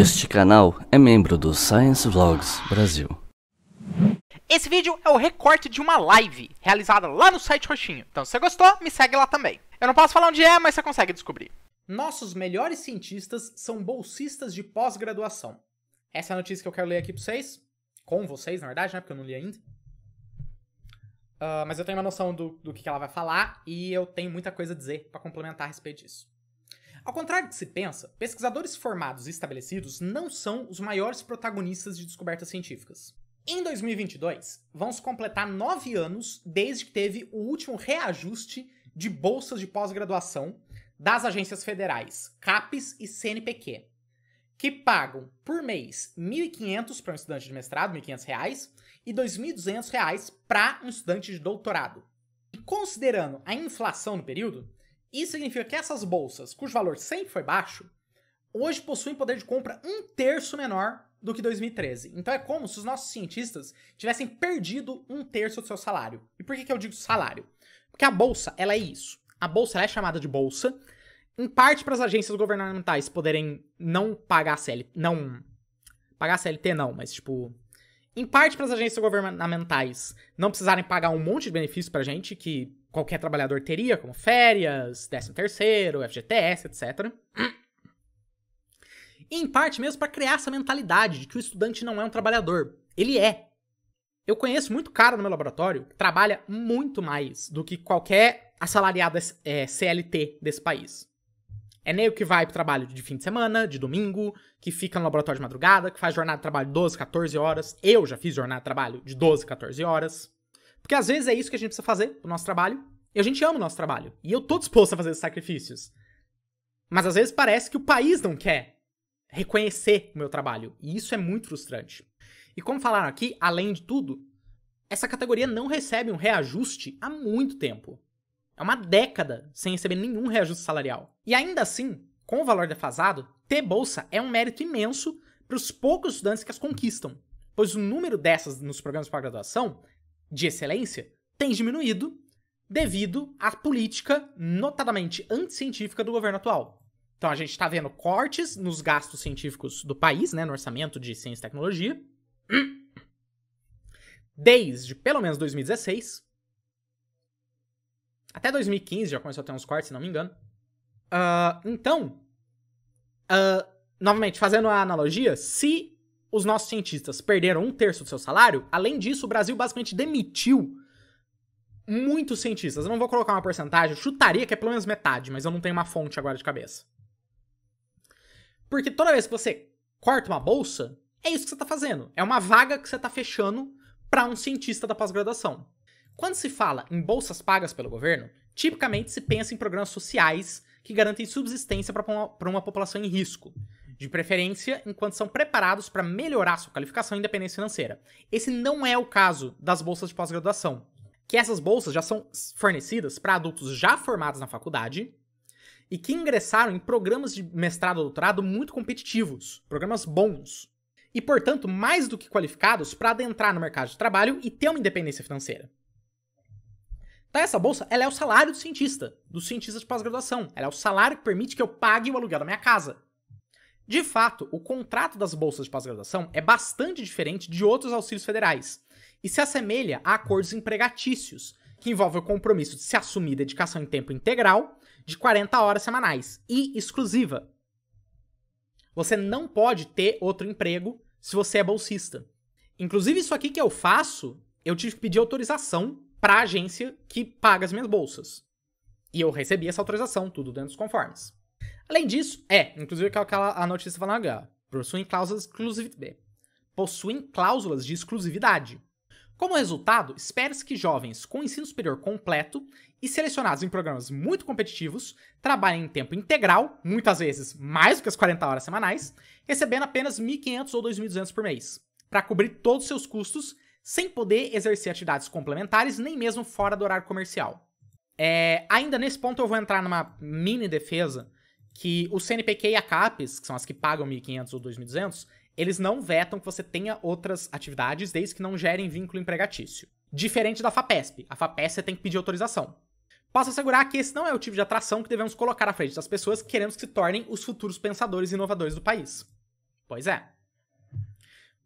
Este canal é membro do Science Vlogs Brasil. Esse vídeo é o recorte de uma live realizada lá no site Roxinho. Então, se você gostou, me segue lá também. Eu não posso falar onde é, mas você consegue descobrir. Nossos melhores cientistas são bolsistas de pós-graduação. Essa é a notícia que eu quero ler aqui pra vocês. Com vocês, na verdade, né? Porque eu não li ainda. Uh, mas eu tenho uma noção do, do que, ela vai falar e eu tenho muita coisa a dizer para complementar a respeito disso. Ao contrário do que se pensa, pesquisadores formados e estabelecidos não são os maiores protagonistas de descobertas científicas. Em 2022, vamos completar nove anos desde que teve o último reajuste de bolsas de pós-graduação das agências federais CAPES e CNPq, que pagam por mês R$ 1.500 para um estudante de mestrado, R$ 1.500, e R$ 2.200 para um estudante de doutorado. E considerando a inflação no período, isso significa que essas bolsas, cujo valor sempre foi baixo, hoje possuem poder de compra um terço menor do que 2013. Então é como se os nossos cientistas tivessem perdido um terço do seu salário. E por que, que eu digo salário? Porque a bolsa, ela é isso. A bolsa é chamada de bolsa, em parte para as agências governamentais poderem não pagar a CLT, não pagar a CLT não, mas tipo, em parte para as agências governamentais não precisarem pagar um monte de benefício para gente que qualquer trabalhador teria, como férias, 13 terceiro, FGTS, etc. E em parte mesmo para criar essa mentalidade de que o estudante não é um trabalhador. Ele é. Eu conheço muito cara no meu laboratório que trabalha muito mais do que qualquer assalariado é, CLT desse país. É meio que vai pro trabalho de fim de semana, de domingo, que fica no laboratório de madrugada, que faz jornada de trabalho 12, 14 horas. Eu já fiz jornada de trabalho de 12, 14 horas. Porque às vezes é isso que a gente precisa fazer o nosso trabalho. E a gente ama o nosso trabalho. E eu tô disposto a fazer esses sacrifícios. Mas às vezes parece que o país não quer reconhecer o meu trabalho. E isso é muito frustrante. E como falaram aqui, além de tudo, essa categoria não recebe um reajuste há muito tempo. É uma década sem receber nenhum reajuste salarial. E ainda assim, com o valor defasado, ter bolsa é um mérito imenso para os poucos estudantes que as conquistam, pois o número dessas nos programas de pós-graduação de excelência tem diminuído devido à política notadamente anticientífica do governo atual. Então a gente está vendo cortes nos gastos científicos do país, né, no orçamento de ciência e tecnologia, desde pelo menos 2016. Até 2015 já começou a ter uns cortes, se não me engano. Uh, então, uh, novamente, fazendo a analogia, se os nossos cientistas perderam um terço do seu salário, além disso, o Brasil basicamente demitiu muitos cientistas. Eu não vou colocar uma porcentagem, chutaria que é pelo menos metade, mas eu não tenho uma fonte agora de cabeça. Porque toda vez que você corta uma bolsa, é isso que você está fazendo. É uma vaga que você está fechando para um cientista da pós-graduação. Quando se fala em bolsas pagas pelo governo, tipicamente se pensa em programas sociais que garantem subsistência para uma, uma população em risco de preferência enquanto são preparados para melhorar sua qualificação e independência financeira. Esse não é o caso das bolsas de pós-graduação, que essas bolsas já são fornecidas para adultos já formados na faculdade e que ingressaram em programas de mestrado ou doutorado muito competitivos, programas bons, e portanto mais do que qualificados para adentrar no mercado de trabalho e ter uma independência financeira. Então essa bolsa, ela é o salário do cientista, do cientista de pós-graduação. Ela é o salário que permite que eu pague o aluguel da minha casa. De fato, o contrato das bolsas de pós-graduação é bastante diferente de outros auxílios federais e se assemelha a acordos empregatícios, que envolvem o compromisso de se assumir dedicação em tempo integral de 40 horas semanais e exclusiva. Você não pode ter outro emprego se você é bolsista. Inclusive, isso aqui que eu faço, eu tive que pedir autorização para a agência que paga as minhas bolsas. E eu recebi essa autorização, tudo dentro dos conformes. Além disso, é, inclusive que aquela a notícia falando aqui, possuem cláusulas, exclusividade, possuem cláusulas de exclusividade. Como resultado, espera-se que jovens com ensino superior completo e selecionados em programas muito competitivos trabalhem em tempo integral, muitas vezes mais do que as 40 horas semanais, recebendo apenas 1.500 ou 2.200 por mês, para cobrir todos os seus custos, sem poder exercer atividades complementares nem mesmo fora do horário comercial. É, ainda nesse ponto eu vou entrar numa mini defesa que o CNPq e a CAPES, que são as que pagam 1.500 ou 2.200, eles não vetam que você tenha outras atividades desde que não gerem vínculo empregatício. Diferente da FAPESP. A FAPESP você tem que pedir autorização. Posso assegurar que esse não é o tipo de atração que devemos colocar à frente das pessoas que queremos que se tornem os futuros pensadores e inovadores do país. Pois é.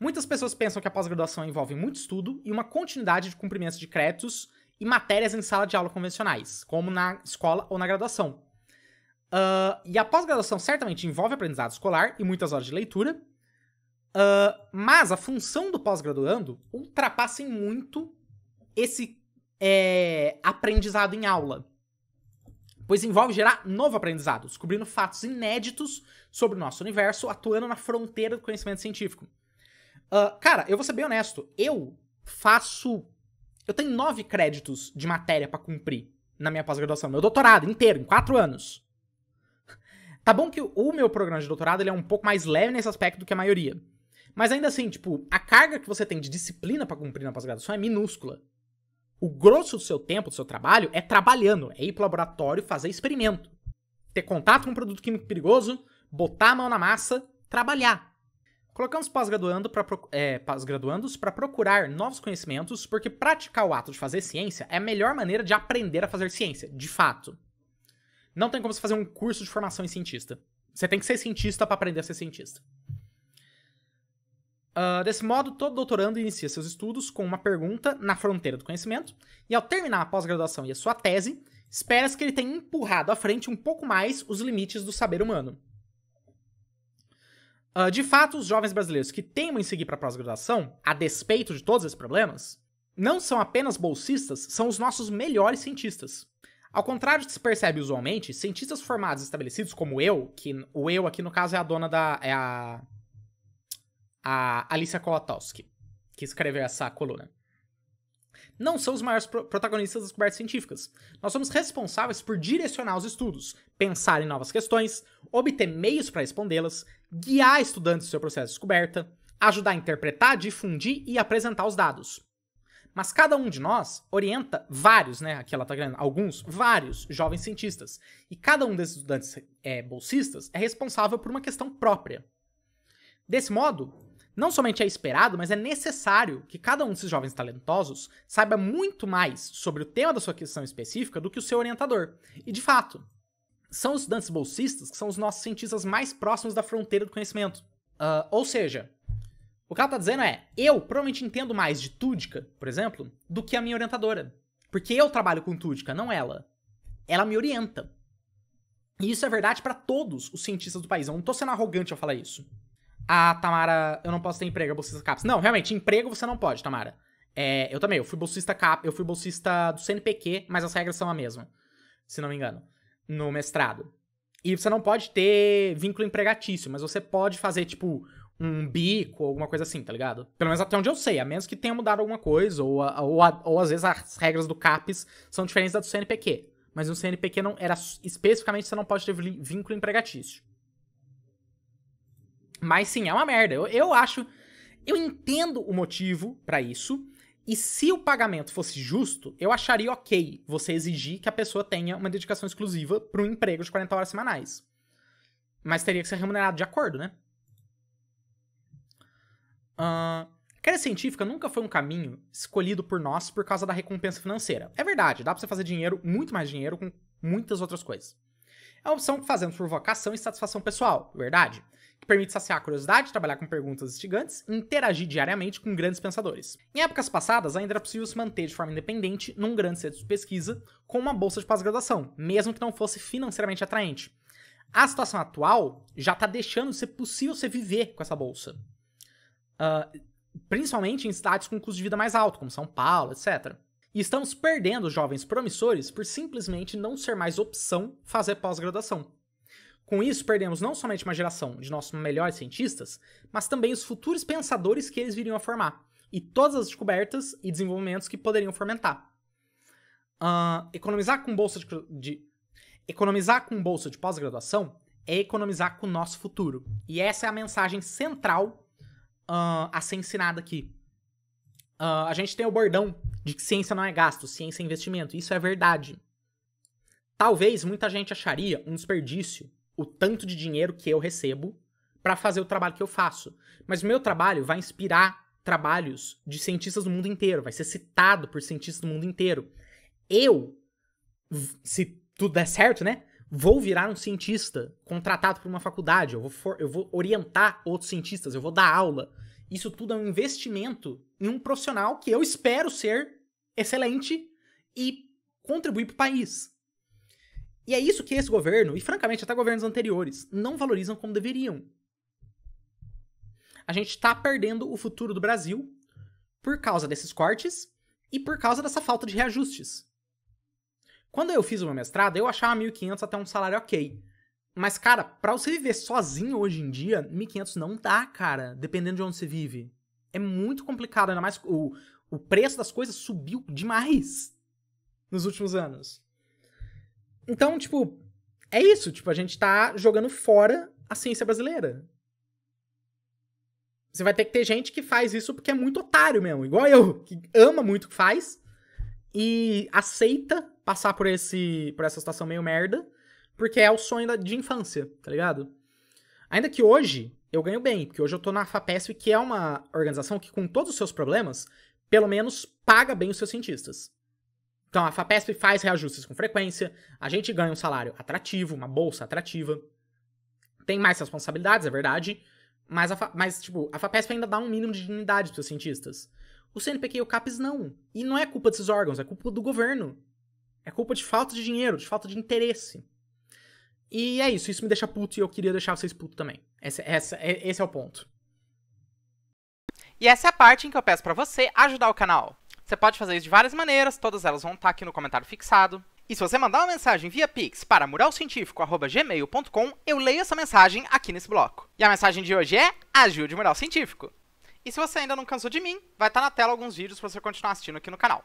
Muitas pessoas pensam que a pós-graduação envolve muito estudo e uma continuidade de cumprimentos de créditos e matérias em sala de aula convencionais, como na escola ou na graduação. Uh, e a pós-graduação certamente envolve aprendizado escolar e muitas horas de leitura, uh, mas a função do pós-graduando ultrapassa em muito esse é, aprendizado em aula, pois envolve gerar novo aprendizado, descobrindo fatos inéditos sobre o nosso universo, atuando na fronteira do conhecimento científico. Uh, cara, eu vou ser bem honesto, eu faço. Eu tenho nove créditos de matéria para cumprir na minha pós-graduação, meu doutorado inteiro, em quatro anos. Tá bom que o meu programa de doutorado ele é um pouco mais leve nesse aspecto do que a maioria. Mas ainda assim, tipo, a carga que você tem de disciplina para cumprir na pós-graduação é minúscula. O grosso do seu tempo, do seu trabalho, é trabalhando, é ir pro laboratório fazer experimento. Ter contato com um produto químico perigoso, botar a mão na massa, trabalhar. Colocamos pós-graduando pra, é, pós-graduandos para procurar novos conhecimentos, porque praticar o ato de fazer ciência é a melhor maneira de aprender a fazer ciência, de fato. Não tem como você fazer um curso de formação em cientista. Você tem que ser cientista para aprender a ser cientista. Uh, desse modo, todo doutorando inicia seus estudos com uma pergunta na fronteira do conhecimento, e ao terminar a pós-graduação e a sua tese, espera-se que ele tenha empurrado à frente um pouco mais os limites do saber humano. Uh, de fato, os jovens brasileiros que teimam em seguir para a pós-graduação, a despeito de todos esses problemas, não são apenas bolsistas, são os nossos melhores cientistas. Ao contrário do que se percebe usualmente, cientistas formados e estabelecidos como eu, que o eu aqui no caso é a dona da. é a. a Alicia Kolotowski, que escreveu essa coluna. Não são os maiores pro protagonistas das descobertas científicas. Nós somos responsáveis por direcionar os estudos, pensar em novas questões, obter meios para respondê-las, guiar estudantes no seu processo de descoberta, ajudar a interpretar, difundir e apresentar os dados. Mas cada um de nós orienta vários, né? Aqui ela tá ganhando alguns, vários jovens cientistas. E cada um desses estudantes é, bolsistas é responsável por uma questão própria. Desse modo, não somente é esperado, mas é necessário que cada um desses jovens talentosos saiba muito mais sobre o tema da sua questão específica do que o seu orientador. E de fato, são os estudantes bolsistas que são os nossos cientistas mais próximos da fronteira do conhecimento. Uh, ou seja, o que ela tá dizendo é: eu provavelmente entendo mais de Túdica, por exemplo, do que a minha orientadora. Porque eu trabalho com Túdica, não ela. Ela me orienta. E isso é verdade para todos os cientistas do país. Eu não tô sendo arrogante ao falar isso. Ah, Tamara, eu não posso ter emprego, é bolsista CAPES. Não, realmente, emprego você não pode, Tamara. É, eu também, eu fui bolsista CAP, eu fui bolsista do CNPq, mas as regras são a mesma, se não me engano, no mestrado. E você não pode ter vínculo empregatício, mas você pode fazer, tipo, um bico, alguma coisa assim, tá ligado? Pelo menos até onde eu sei, a menos que tenha mudado alguma coisa, ou, ou, ou às vezes as regras do CAPES são diferentes da do CNPq. Mas no CNPq não era especificamente você não pode ter vínculo empregatício. Mas sim, é uma merda. Eu, eu acho. Eu entendo o motivo para isso. E se o pagamento fosse justo, eu acharia ok você exigir que a pessoa tenha uma dedicação exclusiva para um emprego de 40 horas semanais. Mas teria que ser remunerado de acordo, né? Uh, carreira científica nunca foi um caminho escolhido por nós por causa da recompensa financeira. É verdade, dá pra você fazer dinheiro, muito mais dinheiro, com muitas outras coisas. É uma opção que fazemos por vocação e satisfação pessoal, verdade? Que permite saciar a curiosidade, trabalhar com perguntas instigantes e interagir diariamente com grandes pensadores. Em épocas passadas, ainda era possível se manter de forma independente num grande centro de pesquisa com uma bolsa de pós-graduação, mesmo que não fosse financeiramente atraente. A situação atual já está deixando de ser possível você viver com essa bolsa. Ah, principalmente em cidades com custo de vida mais alto, como São Paulo, etc. E estamos perdendo jovens promissores por simplesmente não ser mais opção fazer pós-graduação. Com isso, perdemos não somente uma geração de nossos melhores cientistas, mas também os futuros pensadores que eles viriam a formar, e todas as descobertas e desenvolvimentos que poderiam fomentar. Uh, economizar com bolsa de, de economizar com bolsa de pós-graduação é economizar com o nosso futuro. E essa é a mensagem central uh, a ser ensinada aqui. Uh, a gente tem o bordão de que ciência não é gasto, ciência é investimento. Isso é verdade. Talvez muita gente acharia um desperdício o tanto de dinheiro que eu recebo para fazer o trabalho que eu faço. Mas o meu trabalho vai inspirar trabalhos de cientistas do mundo inteiro, vai ser citado por cientistas do mundo inteiro. Eu, se tudo der certo, né? vou virar um cientista contratado por uma faculdade, eu vou, for, eu vou orientar outros cientistas, eu vou dar aula. Isso tudo é um investimento em um profissional que eu espero ser excelente e contribuir para o país. E é isso que esse governo, e francamente até governos anteriores, não valorizam como deveriam. A gente está perdendo o futuro do Brasil por causa desses cortes e por causa dessa falta de reajustes. Quando eu fiz o meu mestrado, eu achava 1.500 até um salário ok. Mas, cara, pra você viver sozinho hoje em dia, 1.500 não dá, cara, dependendo de onde você vive. É muito complicado, ainda mais o, o preço das coisas subiu demais nos últimos anos. Então, tipo, é isso. Tipo, a gente tá jogando fora a ciência brasileira. Você vai ter que ter gente que faz isso porque é muito otário mesmo, igual eu, que ama muito o que faz e aceita passar por esse por essa situação meio merda, porque é o sonho da, de infância, tá ligado? Ainda que hoje eu ganho bem, porque hoje eu tô na FAPESP, que é uma organização que, com todos os seus problemas, pelo menos paga bem os seus cientistas. Então a FAPESP faz reajustes com frequência, a gente ganha um salário atrativo, uma bolsa atrativa. Tem mais responsabilidades, é verdade, mas, a, mas tipo, a FAPESP ainda dá um mínimo de dignidade pros seus cientistas. O CNPq e o CAPES não. E não é culpa desses órgãos, é culpa do governo. É culpa de falta de dinheiro, de falta de interesse. E é isso, isso me deixa puto e eu queria deixar vocês putos também. Esse, essa, esse é o ponto. E essa é a parte em que eu peço para você ajudar o canal. Você pode fazer isso de várias maneiras, todas elas vão estar tá aqui no comentário fixado. E se você mandar uma mensagem via Pix para muralcientifico.gmail.com, eu leio essa mensagem aqui nesse bloco. E a mensagem de hoje é Ajude o Mural Científico. E se você ainda não cansou de mim, vai estar tá na tela alguns vídeos para você continuar assistindo aqui no canal.